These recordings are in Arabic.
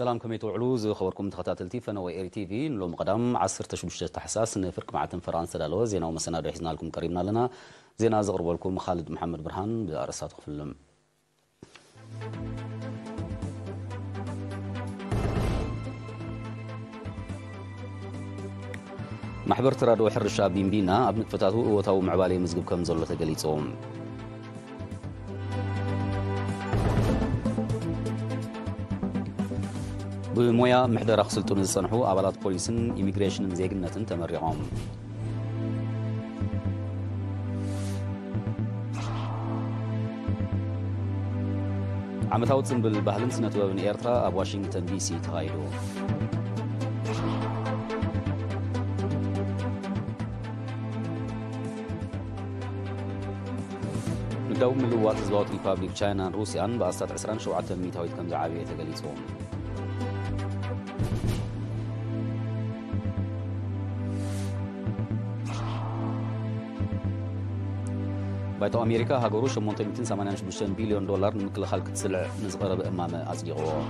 سلام كمي تعلوز خبركم من خطات التيفا نوي اي تي في نلو مقدم عصر تشبش تحساس نفرك مع تم فرانسا لالوز ينا ومسنا رحزنا لكم كريمنا لنا زينا زغرب لكم خالد محمد برهان بأرسات خفلم محبر ترادو حر الشاب بين بينا ابنك فتاتو وطاو معبالي مزقب كم زلو تقليتهم بمويا محضر خسلتون الصنحو عبالات بوليسن إميغريشن زيقنة تمرعهم عمتاوتن بالبهلن سنة وابن إيرترا أب واشنطن دي سي تغيرو ندوم من لوات زباوت ريبابليك تشاينا روسيا باستات عسران شوعة ميتاويت كم دعابية تقليتهم بيت أمريكا هاجروش المنطقة 288 بليون دولار من كل خلق تسلع من صغيرة بأمامة أصدقوا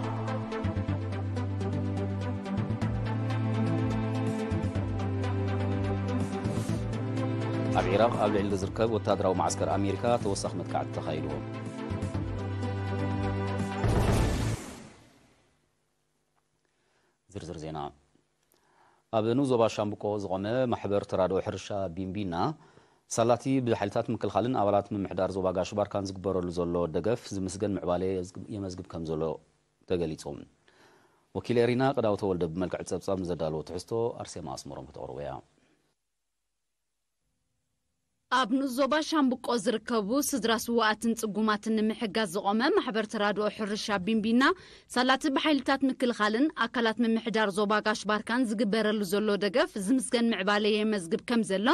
العراق قبل عيلة زركب وتادرة ومعسكر أمريكا توسخ متكعد تخيلوا زرزر زينا أبنوزو باشامبكو زغمي محبر ترادو حرشا بيمبينا ሰላቲ ብሓይልታት ምክልኻልን ኣባላት ምምሕዳር ዞባ ጋሽባር ካን ዝግበረሉ ዘሎ ደገፍ ዝምስገን ምዕባለ የመዝግብ ከም ዘሎ ተገሊፆም ወኪል ኤሪና ቀዳውተ ወልደ ብመልክዕ ፀብጻብ ንዘዳለዎ ትሕዝቶ ኣርሴማ ኣስመሮም ክተቕርበ እያ ኣብ ንዞባ ሻምብቆ ዝርከቡ ስድራ ስዋኣትን ፅጉማትን ንምሕጋዝ ዝቆመ ማሕበር ተራድኦ ሕርሻ ቢንቢና ሳላቲ ብሓይልታት ምክልኻልን ኣካላት ምምሕዳር ዞባ ጋሽባርካን ዝግበረሉ ዘሎ ደገፍ ዝምስገን ምዕባለ የመዝግብ ከም ዘሎ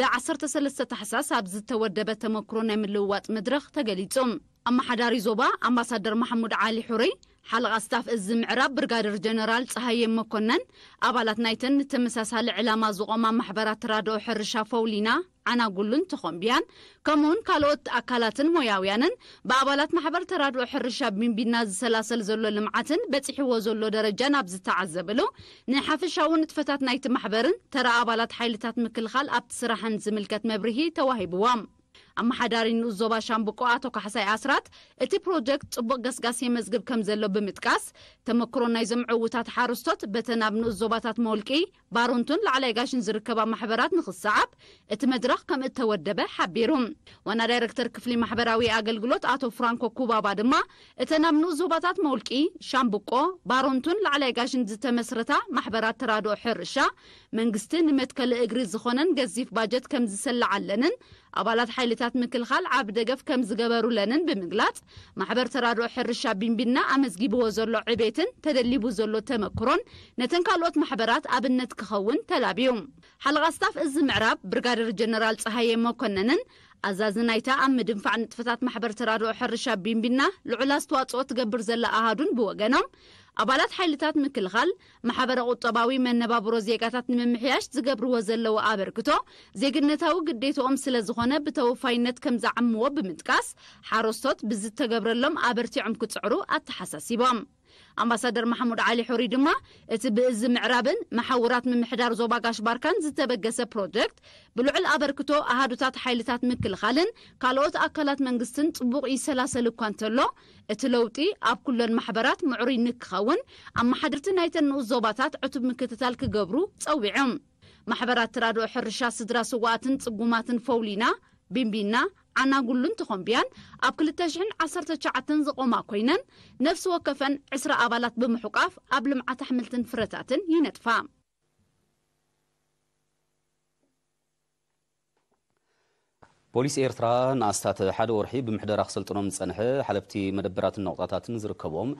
ብ13 ተሓሳስ ኣብ ዝተወደበ ተመክሮ ናይ ምልውዋጥ መድረኽ ተገሊጹም ኣመሓዳሪ ዞባ ኣምባሳደር ማሕሙድ ዓሊ ሑረይ ሓለቓ ስታፍ እዚ ምዕራብ ብርጋደር ጀነራል ፀሃየ መኮነን ኣባላት ናይተን ተመሳሳሊ ዕላማ ዝቆማ ማሕበራት ተራድኦ ሕርሻ ፈውሊና ዓናጉሉን ተኾምብያን ከምኡውን ካልኦት ኣካላትን ሞያውያንን ብኣባላት ማሕበር ተራድኦ ሕርሻ ቢንቢና ዝሰላሰል ዘሎ ልምዓትን በፂሕዎ ዘሎ ደረጃ ናብ ዝተዓዘብሉ ንሓፈሻዊ ንጥፈታት ናይቲ ማሕበርን ተራ ኣባላት ሓይልታት ምክልኻል ኣብቲ ስራሕን ዝምልከት መብርሂ ተዋሂብዎም ኣመሓዳሪ ንኡ ዞባ ሻምብቆ ኣቶ ካሕሳይ ኣስራት እቲ ፕሮጀክት ፅቡቅ ገስጋስ የመዝግብ ከም ዘሎ ብምጥቃስ ተመክሮ ናይ ዘምዕውታት ሓርስቶት በተ ናብ ኣብ ንኡ ዞባታት መውልቂ ባሮንቱን ላዕላይ ጋሽን ዝርከባ ማሕበራት ንኽሰዓብ እቲ መድረኽ ከም እተወደበ ሓቢሩ ዋና ዳይረክተር ክፍሊ ማሕበራዊ ኣገልግሎት ኣቶ ፍራንኮ ኩባባ ድማ እተ ናብ ንኡ ዞባታት መውልቂ ሻምብቆ ባሮንቱን ላዕላይ ጋሽን ዝተመስረታ ማሕበራት ተራድኦ ሕርሻ መንግስቲ ንመትከሊ እግሪ ዝኾነን ገዚፍ ባጀት ከም ዝሰላዓለንን ኣባላት ሓይልታት ምክልኻል ዓብ ደገፍ ከም ዝገበሩለንን ብምግላጽ ማሕበር ተራድኦ ሕርሻ ቢንቢና ኣመዝጊብዎ ዘሎ ዕቤትን ተደሊቡ ዘሎ ተመክሮን ነተን ካልኦት ማሕበራት ኣብነት ክኸውን ተላብዩ ሓለቓ ስታፍ እዚ ምዕራብ ብርጋደር ጀነራል ፀሃየ መኮነንን ኣዛዚ ናይታ ኣብ ምድንፋዕ ንጥፈታት ማሕበር ተራድኦ ሕርሻ ቢንቢና ልዑላ ዝተዋፅኦ ትገብር ዘላ ኣሃዱን ብወገኖም ኣባላት ሓይልታት ምክልኻል ማሕበረ ቁጠባዊ መነባብሮ ዜጋታት ንምምሕያሽ ዝገብርዎ ዘለዎ ኣበርክቶ ዜግነታዊ ግዴትኦም ስለ ዝኾነ ብተወፋይነት ከም ዝዓምዎ ብምጥቃስ ሓረስቶት ብዝተገብረሎም ኣበርቲዖም ክፅዕሩ ኣተሓሳሲቦም ኣምባሳደር ማሕሙድ ዓሊ ሑሪ ድማ እቲ ብእዝ ምዕራብን መሓውራት ምምሕዳር ዞባ ጋሽባርካን ዝተበገሰ ፕሮጀክት ብልዑል ኣበርክቶ ኣሃዱታት ሓይልታት ምክልኻልን ካልኦት ኣካላት መንግስትን ፅቡቕ ይሰላሰል እኳ እንተሎ እቲ ለውጢ ኣብ ኩለን ማሕበራት ምዕሩይ ንክኸውን ኣመሓድርቲ ናይተን ንኡስ ዞባታት ዕቱብ ምክትታል ክገብሩ ፀዊዖም ማሕበራት ትራድኦ ሕርሻ ስድራ ስዋኣትን ፅጉማትን ፈውሊና ቢምቢና ዓናጉሉን ተኾምብያን ኣብ 219 ዝቖማ ኮይነን ነፍሲ ወከፈን 20 ኣባላት ብምሕቋፍ ኣብ ልምዓት ኣሕምልትን ፍረታትን ይነጥፋ ፖሊስ ኤርትራ ንኣስታት ሓደ ወርሒ ብምሕደራ ክሰልጥኖም ዝፀንሐ ሓለፍቲ መደበራትን ነቑጣታትን ዝርከቦም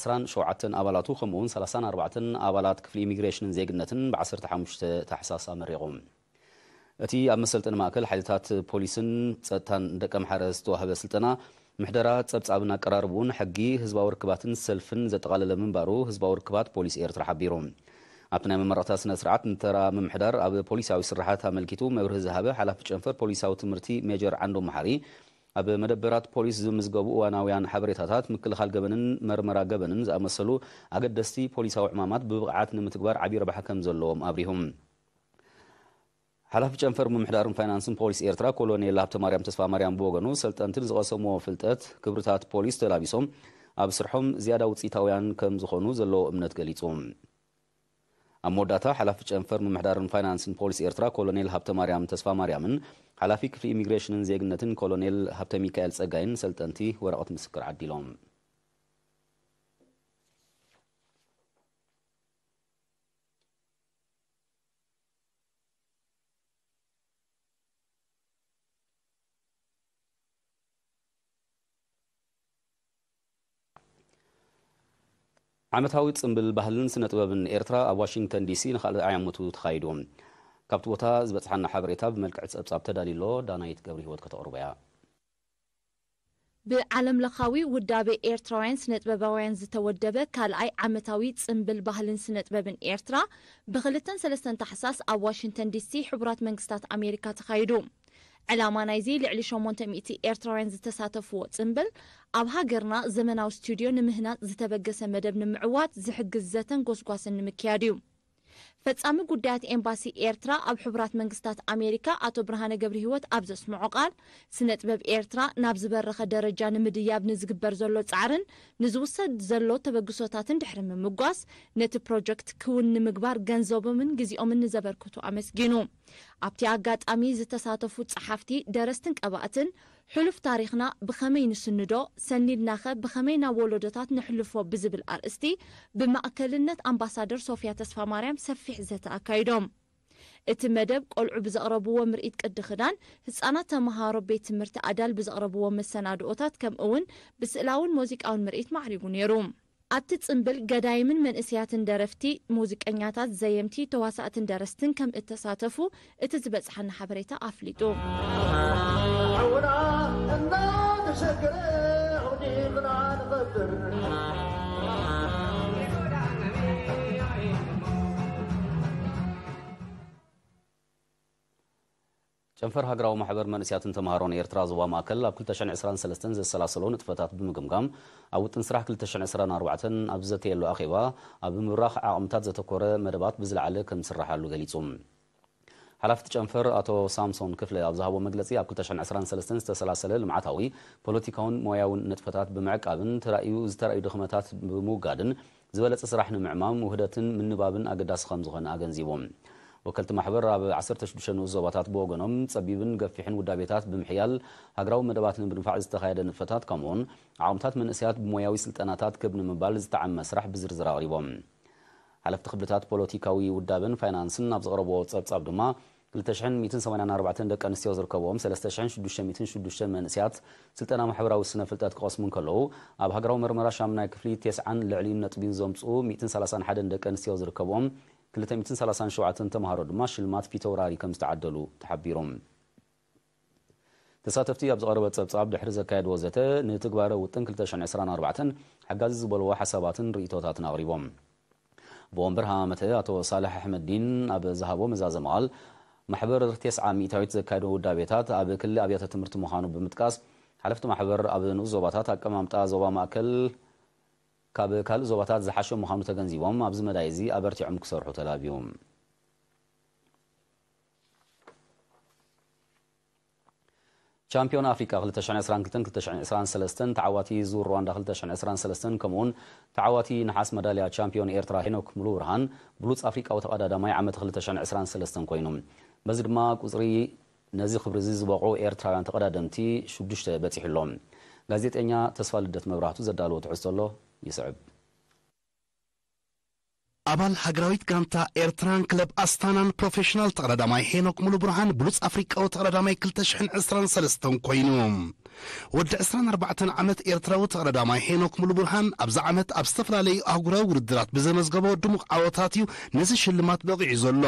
27 ኣባላቱ ከምኡውን 34 ኣባላት ክፍሊ ኢሚግሬሽንን ዜግነትን ብ15 ታሕሳስ ኣመሪቖም እቲ ኣብ መሰልጠኒ ማእከል ሓይልታት ፖሊስን ፀጥታን ደቀ ምሓረ ዝተዋህበ ስልጠና ምሕደራ ፀብጻብን ኣቀራርብኡን ሕጊ ህዝባዊ ርክባትን ሰልፍን ዘጠቓለለ ምንባሩ ህዝባዊ ርክባት ፖሊስ ኤርትራ ሓቢሩ ኣብቲ ናይ መመረቕታ ስነ ስርዓት ንተራ ምምሕዳር ኣብ ፖሊሳዊ ስራሓት ኣመልኪቱ መብርህ ዝሃበ ሓላፊ ጨንፈር ፖሊሳዊ ትምህርቲ ሜጀር ዓንዶ መሓሪ ኣብ መደበራት ፖሊስ ዝምዝገቡ እዋናውያን ሓበሬታታት ምክልኻል ገበንን መርመራ ገበንን ዝኣመሰሉ ኣገደስቲ ፖሊሳዊ ዕማማት ብብቕዓት ንምትግባር ዓብዪ ረብሓ ከም ዘለዎም ኣብሪሁም ሓላፊ ጨንፈር ምምሕዳርን ፋይናንስን ፖሊስ ኤርትራ ኮሎኔል ሃብተ ማርያም ተስፋ ማርያም ብወገኑ ሰልጠንትን ዝቐሰሞ ፍልጠት ክብርታት ፖሊስ ተላቢሶም ኣብ ስርሖም ዝያዳ ውፅኢታውያን ከም ዝኾኑ ዘለዎ እምነት ገሊጹ ኣብ መወዳታ ሓላፊ ጨንፈር ምምሕዳርን ፋይናንስን ፖሊስ ኤርትራ ኮሎኔል ሃብተ ማርያም ተስፋ ማርያምን ሓላፊ ክፍሊ ኢሚግሬሽንን ዜግነትን ኮሎኔል ሃብተ ሚካኤል ጸጋይን ሰልጠንቲ ወረቐት ምስክር ዓዲሎም ዓመታዊ ፅምብል ባህልን ስነ ጥበብን ኤርትራ ኣብ ዋሽንግተን ዲሲ ንካልእ ዓያመቱ ተኻይዶም ካብቲ ቦታ ዝበፅሓና ሓበሬታ ብመልክዕ ፀብጻብ ተዳሊሎ ዳናይት ገብሪ ሂወት ከተቕርቦ እያ ብዓለም ለኻዊ ውዳቤ ኤርትራውያን ስነ ጥበባውያን ዝተወደበ ካልኣይ ዓመታዊ ፅምብል ባህልን ስነ ጥበብን ኤርትራ ብ2 3 ታሕሳስ ኣብ ዋሽንግተን ዲሲ ሕቡራት መንግስታት ኣሜሪካ ተኻይዱ ዕላማና ዘየልዕሊ 800 ኤርትራውያን ዝተሳተፍዎ ፅምብል ኣብ ሃገርና ዘመናዊ ስቱድዮ ንምህናፅ ዝተበገሰ መደብ ንምዕዋት ዝሕግዝ ዘተን ጎስጓስን ንምክያድ እዩ ፈጻሚ ጉዳያት ኤምባሲ ኤርትራ ኣብ ሕቡራት መንግስታት ኣሜሪካ ኣቶ ብርሃነ ገብሪ ሂወት ኣብ ዘስምዖ ቃል ስነ ጥበብ ኤርትራ ናብ ዝበረኸ ደረጃ ንምድያብ ንዝግበር ዘሎ ፃዕርን ንዝውሰድ ዘሎ ተበግሶታትን ድሕሪ ምምጓስ ነቲ ፕሮጀክት ክውን ንምግባር ገንዘቦምን ግዜኦምን ንዘበርክቱ ኣመስጊኑ ኣብቲ ኣጋጣሚ ዝተሳተፉ ፀሓፍቲ ደረስትን ቀባእትን حلف تاريخنا بخمي سندو سنيدنا خ بخمينا ولودتات نحلفو ارستي بما اكلنت امباسادر صوفيا تسفا مريم سفيح زيت اكايدوم اتي مدب قلع بزقربو ومرئيد قد خدان هسانا تمهارو بيت مرت ادال بزقربو ومسانادو اوتات كم اون بسئلاون موزيك اون مرئيد معريقون يروم ኣብቲ ፅምብል ገዳይምን መንእስያትን ደረፍቲ ሙዚቀኛታት ዘየምቲ ተዋሳእትን ደረስትን ከም እተሳተፉ እቲ ዝበፅሐና ሓበሬታ ኣፍሊጡ ዕውና እናተሸግረ ዲ ብና ንቐድር ጨንፈር ሃገራዊ ማሕበር መንእስያትን ተምሃሮን ኤርትራ ዞባ ማእከል ኣብ 2023 ዘሰላሰሎ ንጥፈታት ብምግምጋም ኣብ ውጥን ስራሕ 2024 ኣብ ዘተየሉ ኣኼባ ኣብ ምብራኽ ዓቕምታት ዘተኮረ መደባት ብዝለዓለ ከም ዝስራሓሉ ገሊጹ ሓላፍቲ ጨንፈር ኣቶ ሳምሶን ክፍለ ኣብ ዝሃቦ መግለፂ ኣብ 2023 ዝተሰላሰለ ልምዓታዊ ፖለቲካውን ሞያውን ንጥፈታት ብምዕቃብን ዝተረእዩ ድኽመታት ብምውጋድን ዝበለፀ ስራሕ ንምዕማም ውህደትን ምንባብን ኣገዳሲ ከም ዝኾነ ኣገንዚቦም ወከልቲ ማሕበር ኣብ 16 ዞባታት ብወገኖም ፀቢብን ገፊሕን ውዳቤታት ብምሕያል ሃገራዊ መደባት ንምድንፋዕ ዝተኻየደ ንጥፈታት ከምኡውን ዓቕምታት መንእስያት ብሞያዊ ስልጠናታት ክብ ንምባል ዝተዓመ ስራሕ ብዝርዝር ኣቕሪቦም ሓለፍቲ ክብልታት ፖለቲካዊ ውዳብን ፋይናንስን ኣብ ዘቕረቦ ፀብጻብ ድማ 2184 ደቂ ኣንስትዮ ዝርከብዎም 3606 መንእስያት ስልጠና ማሕበራዊ ስነ ፍልጠት ክቐስሙ ከለዉ ኣብ ሃገራዊ መርመራ 8ናይ ክፍሊ 90 ልዕሊ ነጥቢ ዘምፁ 131 ደቂ ኣንስትዮ ዝርከብዎም 237 ተምሃሮ ድማ ሽልማት ፊተውራሪ ከም ዝተዓደሉ ተሓቢሮም ተሳተፍቲ ኣብ ዝቐረበ ፀብጻብ ድሕሪ ዘካየድ ወዘተ ንትግባረ ውጥን 224 ሓጋዚ ዝበልዎ ሓሳባትን ርእቶታትን ኣቕሪቦም ብወንበር ሃማመተ ኣቶ ሳልሕ ኣሕመድዲን ኣብ ዝሃቦ መዛዘ መቓል ማሕበር 90 ሚእታዊት ዘካየደ ውዳቤታት ኣብ ክልል ኣብያተ ትምህርቲ ምዃኑ ብምጥቃስ ሓለፍቲ ማሕበር ኣብ ንኡ ዞባታት ኣቀማምጣ ዞባ ማእከል ካብ ካልእ ዞባታት ዝሓሸ ምዃኑ ተገንዚቦም ኣብዚ መዳይ እዚ ኣበርቲዖም ክሰርሑ ተላብዮም ሻምፒዮን ኣፍሪካ 2022-2023 ተዓዋቲ ዙር ሩዋንዳ 2023 ከምኡውን ተዓዋቲ ነሓስ መዳልያ ሻምፒዮን ኤርትራ ሄኖክ ሙሉ ብርሃን ብሉፅ ኣፍሪቃዊ ተቐዳዳማይ ዓመት 2023 ኮይኑ በዚ ድማ ቁፅሪ ነዚ ክብሪ እዚ ዝበቕዑ ኤርትራውያን ተቐዳደምቲ 6 በፂሑ ኣሎም ጋዜጠኛ ተስፋ ልደት መብራህቱ ዘዳልዎ ትሕዝቶ ኣሎ ይስዕብ ኣባል ሃገራዊት ጋንታ ኤርትራን ክለብ ኣስታናን ፕሮፌሽናል ተቐዳዳማይ ሄኖክ ሙሉ ብርሃን ብሉፅ ኣፍሪቃዊ ተቐዳዳማይ 223 ኮይኑ ወዲ 24 ዓመት ኤርትራዊ ተቐዳዳማይ ሄኖክ ሙሉ ብርሃን ኣብዚ ዓመት ኣብ ዝተፈላለዩ ኣህጉራዊ ውድድራት ብዘመዝገቦ ድሙቕ ዓወታት እዩ ነዚ ሽልማት በቒዑ ዘሎ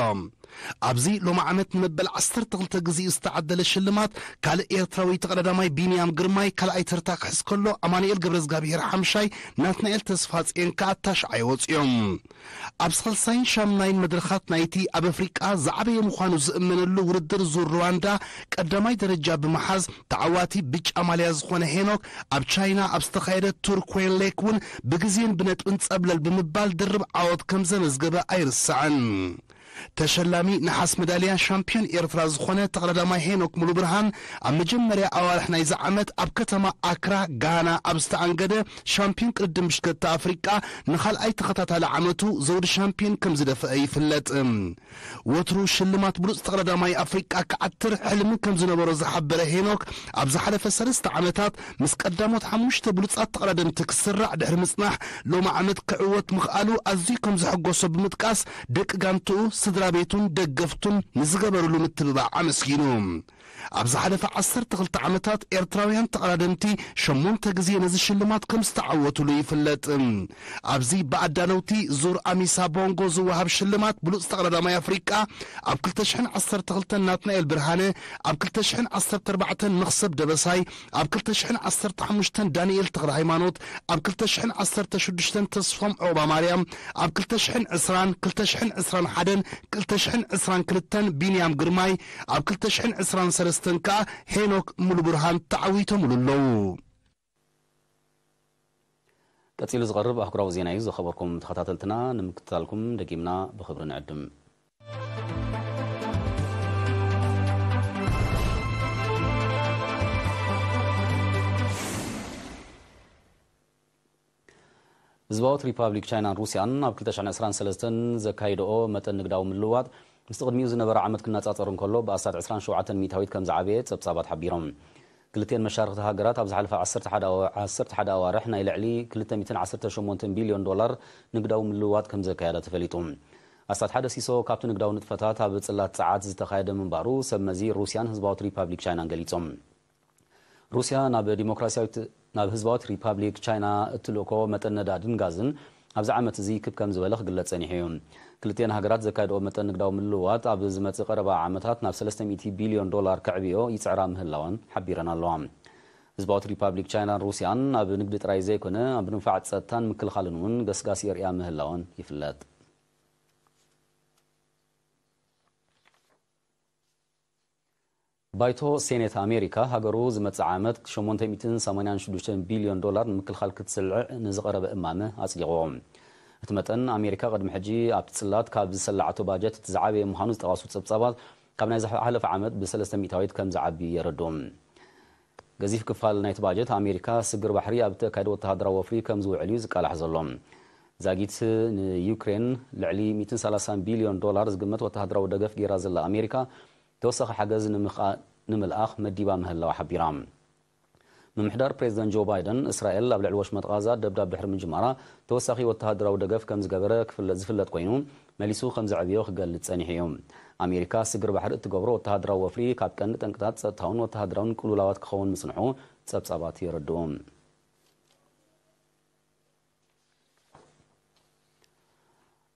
ኣብዚ ሎሚ ዓመት ንመበል 12 ግዜ ዝተዓደለ ሽልማት ካልእ ኤርትራዊ ተቀዳዳማይ ቢንያም ግርማይ ካልኣይ ተርታ ክሕዝ ከሎ ኣማንኤል ገብረ እግዚኣብሔር ሓምሻይ ናትናኤል ተስፋፅኤን ከዓ ታሽዓይ ወፂኦም ኣብ ሳልሳይን ሻምናይን መድረኻት ናይቲ ኣብ ኣፍሪቃ ዝዓበየ ምዃኑ ዝእመነሉ ውድድር ዙር ሩዋንዳ ቀዳማይ ደረጃ ብምሓዝ ተዓዋቲ ብጫ ማልያ ዝኾነ ሄኖክ ኣብ ቻይና ኣብ ዝተኻየደ ቱርኮን ሌክ እውን ብግዜን ብነጥብን ጸብለል ብምባል ድርብ ዓወት ከም ዘመዝገበ ኣይርስዕን ተሸላሚ ንሓስ መዳልያ ሻምፒዮን ኤርትራ ዝኮነ ተቕዳዳማይ ሄኖክ ሙሉ ብርሃን ኣብ መጀመርያ ኣዋርሒ ናይዛ ዓመት ኣብ ከተማ ኣክራ ጋና ኣብ ዝተኣንገደ ሻምፒዮን ቅርድን ብሽከቲ ኣፍሪቃ ንካልኣይ ተኸታታለ ዓመቱ ዘው ዲ ሻምፒዮን ከም ዝደፍአ ይፍለጥ ወትሩ ሽልማት ብሉፅ ተቕዳዳማይ ኣፍሪቃ ክዓትር ሕልሚ ከም ዝነበሮ ዝሓብረ ሄኖክ ኣብዝ ሓፈ ሰለስተ ዓመታት ምስ ቀዳሞት ሓሙሽተ ብሉፃት ተቕዳድምቲ ክስራዕ ድሕሪ ምፅናሕ ሎሚ ዓመት ክዕወት ምክኣሉ ኣዝዩ ከም ዘሐጎሶ ብምጥቃስ ደቂ ጋንትኡ ስድራ ቤቱን ደገፍቱን ንዝገበርሉ ምትብባዕ ኣመስጊኑ ኣብ ዝሓለፈ ዓሰርተ ክልተ ዓመታት ኤርትራውያን ተቐዳደምቲ ሸሞንተ ግዜ ነዚ ሽልማት ከም ዝተዓወትሉ ይፍለጥ ኣብዚ ብኣዳነውቲ ዙር ኣሚሳ ቦንጎ ዝወሃብ ሽልማት ብሉፅ ተቐዳዳማይ ኣፍሪቃ ኣብ 212 ናትናኤል ብርሃነ ኣብ 214 መኽሰብ ደበሳይ ኣብ 215 ዳንኤል ተኽለ ሃይማኖት ኣብ 216 ተስፎም ዕባ ማርያም ኣብ 220 221 222 ቢንያም ግርማይ ኣብ 223 መስተን ከዓ ሄኖክ ሙሉ ብርሃን ተዓዊቶምሉ ኣለዉ ቀፂሉ ዝቐርብ ኣህጉራዊ ዜና እዩ ዝኸበርኩም ተኸታተልትና ንምክትታልኩም ደጊምና ብክብሪ ንዕድም ህዝባዎት ሪፓብሊክ ቻይናን ሩስያን ኣብ 223 ዘካይደኦ መጠን ንግዳዊ ምልውዋጥ ምስ ቅድሚኡ ዝነበረ ዓመት ክነፃፀር እንከሎ ብኣስታት 27 ሚታዊት ከም ዝዓበየት ሰብሳባት ሓቢሮም ክልተን መሻርክቲ ሃገራት ኣብ ዝሓለፈ 11 ኣዋርሕ ናይ ልዕሊ 218 ቢልዮን ዶላር ንግዳዊ ምልውዋጥ ከም ዘካየደ ተፈሊጡ ኣስታት ሓደ ሲሶ ካብቲ ንግዳዊ ንጥፈታት ኣብ ፅላት ፀዓት ዝተኻየደ ምንባሩ ሰብ መዚ ሩስያን ህዝባዊት ሪፓብሊክ ቻይናን ገሊፆም ሩስያ ናብ ህዝባዊት ሪፓብሊክ ቻይና እትልእኮ መጠን ነዳድን ጋዝን ኣብዚ ዓመት እዚ ክብ ከም ዝበለ ክግለጽ ጸኒሑ እዩ ክልቲአን ሃገራት ዘካየድኦ መጠን ንግዳዊ ምልውዋጥ ኣብ ዝመጽእ ቀረባ ዓመታት ናብ 300 ቢልዮን ዶላር ክዕብዮ ይፅዕራ ምህላዋን ሓቢረን ኣለዋ ህዝባዊት ሪፓብሊክ ቻይናን ሩስያን ኣብ ንግዲ ጥራይ ዘይኮነ ኣብ ንፋዕ ፀጥታን ምክልኻልን እውን ገስጋሲ የርያ ምህላዋን ይፍለጥ ባይቶ ሴኔት ኣሜሪካ ሃገሩ ዝመፅእ ዓመት 886 ቢልዮን ዶላር ንምክልኻል ክትስልዕ ንዝቐረበ እማመ ኣፅሊቑ እቲ መጠን ኣሜሪካ ቅድሚ ሕጂ ኣብቲ ፅላት ካብ ዝሰላዓቶ ባጀት እቲ ዝዓበየ ምዃኑ ዝጠቐሱ ፀብጻባት ካብ ናይ ዝሓለፈ ዓመት ብሰለስተ ሚእታዊት ከም ዝዓቢ የረዱ ገዚፍ ክፋል ናይቲ ባጀት ኣሜሪካ ስግር ባሕሪ ኣብ ተካይደ ወተሃደራዊ ወፍሪ ከም ዝውዕል እዩ ዝቃላሕ ዘሎ ዛጊት ንዩክሬን ልዕሊ 130 ቢልዮን ዶላር ዝግመት ወተሃደራዊ ደገፍ ገይራ ዘላ ኣሜሪካ ተወሳኺ ሓገዝ ንምልኣኽ መዲባ ምህላው ሓቢራ ምምሕዳር ፕሬዚደንት ጆ ባይደን እስራኤል ኣብ ልዕሊ ወሽመጥ ጋዛ ደብዳብ ድሕሪ ምጅማራ ተወሳኺ ወተሃደራዊ ደገፍ ከም ዝገበረ ዝፍለጥ ኮይኑ መሊሱ ከም ዘዕብዮ ክገልጽ ጸኒሑ እዩ ኣሜሪካ ስግር ባሕሪ እትገብሮ ወተሃደራዊ ወፍሪ ካብ ቀንዲ ጠንቅታት ጸጥታውን ወተሃደራውን ቅሉላዋት ክኸውን ምጽንሑ ጸብጻባት የረድኡ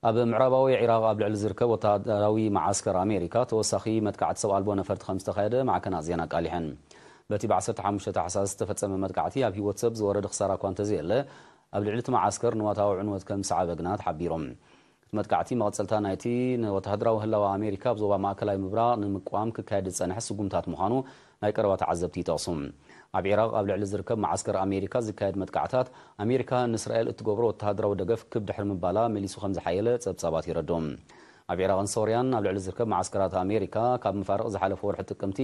اب معرباوي عراق قبل الزركه وتاوي معسكر امريكا توسخي متقعد سؤال بو نفرت خمس تخيده مع كان ازيانا قاليهن بتي بعثت عمش تحساس تفصم متقعتي ابي واتساب زورد خساره كنت زيله قبل علت معسكر نواتاو عنوت كم ساعه بغنات حبيرم متقعتي ما قلتها نايتي وتهدرا وهلا امريكا بزوبا ماكلاي مبرا نمقوام ككاد صنح سغمتات مخانو ما يقربات عزبتي توصم ኣብ ዕራቕ ኣብ ልዕሊ ዝርከብ ማዓስከር ኣሜሪካ ዝካየድ መጥቃዕታት ኣሜሪካ ንእስራኤል እትገብሮ ወተሃደራዊ ደገፍ ክብ ድሕሪ ምባላ መሊሱ ከም ዝሓየለ ፀብጻባት ይረዶም ኣብ ዕራቕን ሶርያን ኣብ ልዕሊ ዝርከብ ማዓስከራት ኣሜሪካ ካብ ምፋርቕ ዝሓለፈ ወርሒ ጥቅምቲ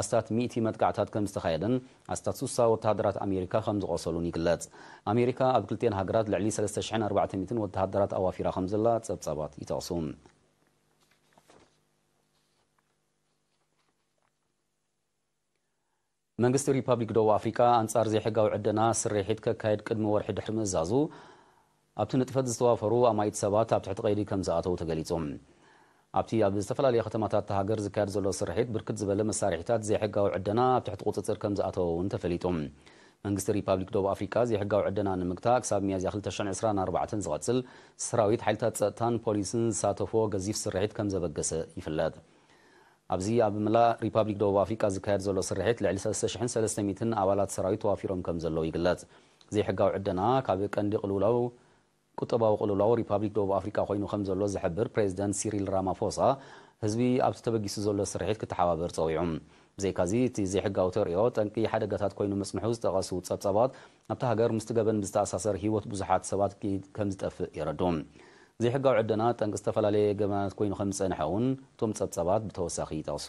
ኣስታት 100 መጥቃዕታት ከም ዝተኻየደን ኣስታት 60 ወተሃደራት ኣሜሪካ ከም ዝቆሰሉን ይግለጽ ኣሜሪካ ኣብ ክልቴን ሃገራት ልዕሊ 3400 ወተሃደራት ኣዋፊራ ከም ዘላ ፀብጻባት ይጠቕሱ መንግስቲ ሪፐብሊክ ደቡብ ኣፍሪካ ኣንጻር ዘይሕጋዊ ዕደና ስርሒት ከካየድ ቅድሚ ወርሒ ድሕሪ ምእዛዙ ኣብቲ ንጥፈት ዝተዋፈሩ ኣማይት ሰባት ኣብ ትሕቲ ቀይዲ ከም ዝኣተዉ ተገሊጾም ኣብቲ ኣብ ዝተፈላለየ ከተማታት ሃገር ዝካየድ ዘሎ ስርሒት ብርክት ዝበለ መሳርሒታት ዘይሕጋዊ ዕደና ኣብ ትሕቲ ቁፅፅር ከም ዝኣተወ እውን ተፈሊጦም መንግስቲ ሪፓብሊክ ደቡብ ኣፍሪካ ዘይሕጋዊ ዕደና ንምግታእ ክሳብ ሚያዝያ 224 ዝቐፅል ሰራዊት ሓይልታት ፀጥታን ፖሊስን ዝሳተፎ ገዚፍ ስርሒት ከም ዘበገሰ ይፍለጥ أبزي أب ملا ريبابليك دو وافيك أذكر زلوا سرحت لعل سلسشحن سلستميتن أولاد سرايت وافيرهم كم زلوا يقلات زي حقا عدنا كابيك أندي قلولاو كتبا وقلولاو ريبابليك دو أفريكا خوينو خم زلوا زحبر بريزدان سيريل رامافوسا هزبي أب تتبقيس زلوا سرحت كتحوابر طويعم زي كازيت زي حقا وتريو تنكي حدا قتات كوينو مسمحو زتغسو تصبصبات نبتا هجر مستقبل بزتأساسر هيوت بزحات سبات كي كم زتف يردوم ዘይሕጋዊ ዕድና ጠንቂ ዝተፈላለየ ገበናት ኮይኑ ከም ዝፀንሐ እውን እቶም ፀብፀባት ብተወሳኺ ይጠቕሱ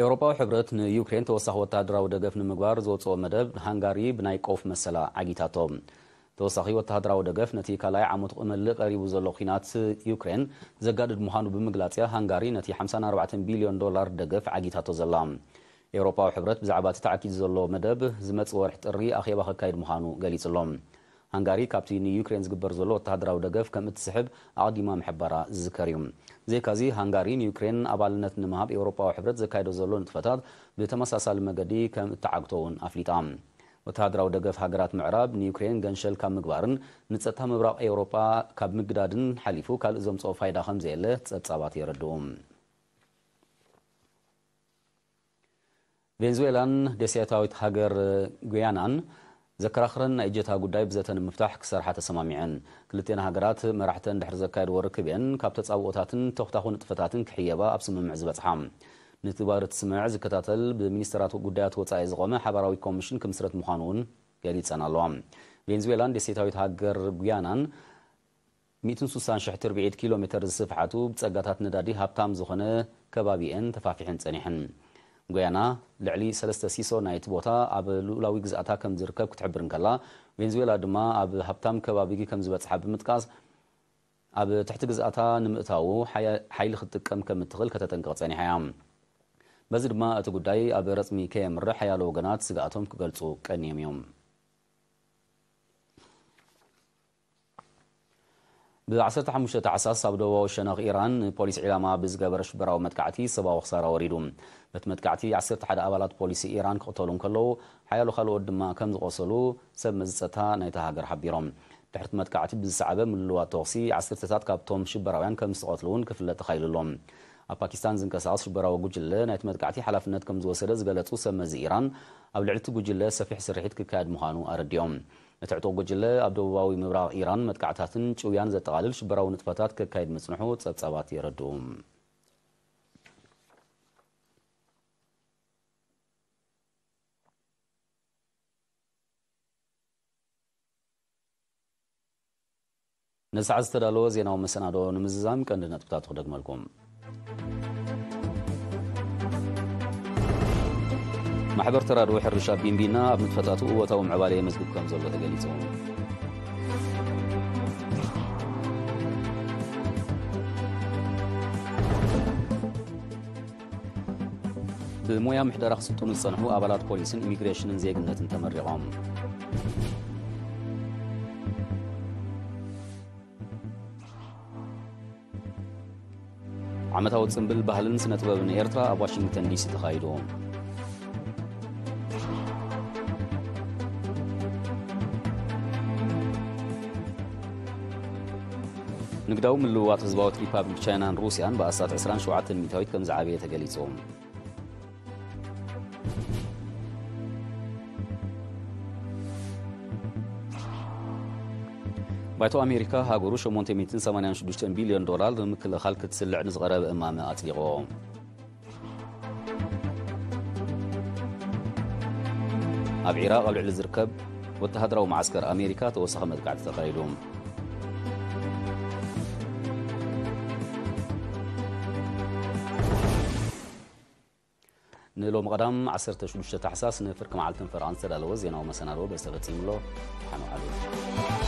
ኤውሮጳዊ ሕብረት ንዩክሬን ተወሳኺ ወተሃደራዊ ደገፍ ንምግባር ዘወፅኦ መደብ ሃንጋሪ ብናይ ቆፍ መሰላ ዓጊታቶም ተወሳኺ ወተሃደራዊ ደገፍ ነቲ ካልኣይ ዓመት ክቕመልእ ቀሪቡ ዘሎ ኩናት ዩክሬን ዘጋድድ ምዃኑ ብምግላጽ ሃንጋሪ ነቲ 54 ቢልዮን ዶላር ደገፍ ዓጊታቶ ዘላ ኤውሮፓዊ ሕብረት ብዛዕባ እቲ ተዓኪድ ዘሎ መደብ ዝመፅ ወርሒ ጥሪ ኣኼባ ክካይድ ምዃኑ ገሊጹ ኣሎም ሃንጋሪ ካብቲ ንዩክሬን ዝግበር ዘሎ ወተሃደራዊ ደገፍ ከም እትስሕብ ኣቐዲማ ምሕበራ ዝዝከር እዩ ዘካዚ ሃንጋሪ ንዩክሬን ኣባልነት ንምሃብ ኤውሮፓዊ ሕብረት ዘካይዶ ዘሎ ንጥፈታት ብተመሳሳሊ መገዲ ከም እተዓግቶ እውን ኣፍሊጣ ወተሃደራዊ ደገፍ ሃገራት ምዕራብ ንዩክሬን ገንሸል ካብ ምግባርን ንፀጥታ ምብራቕ ኤውሮጳ ካብ ምግዳድን ሓሊፉ ካልእ ዘምፅኦ ፋይዳ ከምዘየለ ፀብጻባት የረድኡ ቬንዙዌላን ደሴታዊት ሃገር ጉያናን ዘከራኽረን ናይ እጀታ ጉዳይ ብዘተን ምፍታሕ ክሰርሓ ተሰማሚዐን ክልቴን ሃገራት መራሕተን ድሕሪ ዘካየድዎ ርክብን ካብ ተፃውኦታትን ተኽታኹ ንጥፈታትን ክሕየባ ኣብ ስምምዕ ዝበፅሓ ነቲ ባር ትስምዕ ዝከታተል ብሚኒስትራት ጉዳያት ወፃኢ ዝቆመ ሓባራዊ ኮሚሽን ክምስረት ምዃኑ እውን ገሊፀን ኣለዋ ቬንዙዌላን ደሴታዊት ሃገር ጉያናን 160,040 ኪሎ ሜትር ዝስፍሓቱ ብፀጋታት ነዳዲ ሃብታም ዝኾነ ከባቢአን ተፋፊሐን ፀኒሐን ጎያና ልዕሊ ሰለስተ ሲሶ ናይቲ ቦታ ኣብ ልኡላዊ ግዝኣታ ከም ዝርከብ ክትሕብር ንከላ ቬንዙዌላ ድማ ኣብ ሃብታም ከባቢ ከም ዝበፅሓ ብምጥቃስ ኣብ ትሕቲ ግዝኣታ ንምእታው ሓይሊ ክትጥቀም ከም እትኽእል ከተጠንቀቕ ፀኒሐ እያ በዚ ድማ እቲ ጉዳይ ኣብ ረፅሚ ከየምርሕ ሓያሎ ወገናት ስጋኣቶም ክገልፁ ቀኒዮም እዮም ብ1 ሓሙሽተ ተዓሳስ ኣብ ደቡባዊ ሸነኽ ኢራን ፖሊስ ዒላማ ብዝገበረ ሽብራዊ መጥቃዕቲ ሰብዊ ክሳራ ወሪዱ በቲ መጥቃዕቲ 11 ኣባላት ፖሊሲ ኢራን ክቕተሉ ከለዉ ሓያሉ ካልኦት ድማ ከም ዝቆሰሉ ሰብ መዝፀታ ናይታ ሃገር ሓቢሮም ድሕርቲ መጥቃዕቲ ብዝሰዕበ ምልውዋት ተኽሲ ዓስርተታት ካብቶም ሽበራውያን ከም ዝተቐትሉ እውን ክፍለጥ ተኻኢሉ ኣሎም ኣብ ፓኪስታን ዝንቀሳቐስ ሽበራዊ ጉጅለ ናይቲ መጥቃዕቲ ሓላፍነት ከም ዝወሰደ ዝገለፁ ሰብ መዚ ኢራን ኣብ ልዕሊ እቲ ጉጅለ ሰፊሕ ስርሒት ክካየድ ምዃኑ ኣረዲኦም ነቲ ጉጅለ ኣብ ደቡባዊ ምብራቕ ኢራን መጥቃዕታትን ጭውያን ዘጠቓልል ሽበራዊ ንጥፈታት ከካይድ መፅንሑ ፀብፀባት የረድ ነዚ ሰዓት ዝተዳለወ ዜናዊ መሰናዶ ንምዝዛም ቀንዲ ነጥብታት ክደግመልኩም ማሕበር ተራድኦ ሕርሻ ቢንቢና ኣብ ንጥፈታትኡ ቦታዊ ምዕባለየ መዝግብ ከም ዘሎ ተገሊፆም ብሞያ ምሕደራ ክስልጡኑ ዝፀንሑ ኣባላት ፖሊስን ኢሚግሬሽንን ዜግነትን ተመሪቖም ዓመታዊ ፅምብል ባህልን ስነ ጥበብን ኤርትራ ኣብ ዋሽንግተን ዲሲ ተኻይዱ نقدو من لوات حزبات ريباب بشينا روسيا بأسات عسران شوعة الميتاويت كم زعابية تقليصون بايتو أمريكا هاقروشو مونتي ميتين سمانيان شدوشتين بيليون دولار لمكل خالك تسلع نزغرى بأمامة أتليغو أب عراق ولعل الزركب واتهدروا معسكر أمريكا توسخ مدقعد تقريلوم نلوم قدم عصر تشوشت حساس نفرق معلتن فرانسر الوز ينو مسنالو بس غتيم لو حنو عدو